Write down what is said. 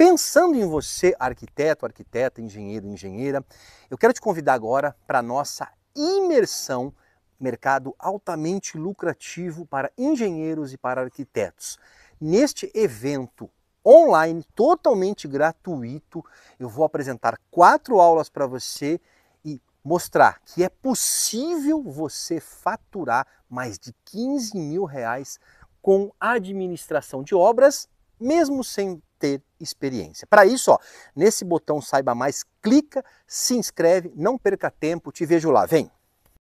Pensando em você, arquiteto, arquiteta, engenheiro, engenheira, eu quero te convidar agora para a nossa imersão mercado altamente lucrativo para engenheiros e para arquitetos. Neste evento online, totalmente gratuito, eu vou apresentar quatro aulas para você e mostrar que é possível você faturar mais de 15 mil reais com administração de obras, mesmo sem ter experiência. Para isso, ó, nesse botão Saiba Mais, clica, se inscreve, não perca tempo, te vejo lá, vem!